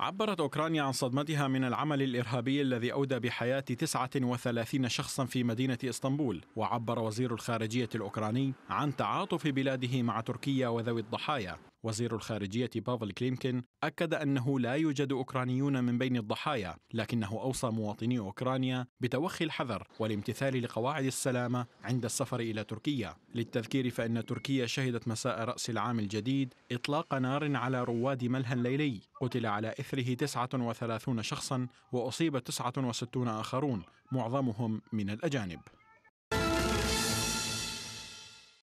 عبرت أوكرانيا عن صدمتها من العمل الإرهابي الذي أودى بحياة 39 شخصا في مدينة إسطنبول وعبر وزير الخارجية الأوكراني عن تعاطف بلاده مع تركيا وذوي الضحايا وزير الخارجية بافل كليمكن أكد أنه لا يوجد أوكرانيون من بين الضحايا لكنه أوصى مواطني أوكرانيا بتوخي الحذر والامتثال لقواعد السلامة عند السفر إلى تركيا للتذكير فإن تركيا شهدت مساء رأس العام الجديد إطلاق نار على رواد ملهى ليلي قتل على إثره 39 شخصا وأصيب 69 آخرون معظمهم من الأجانب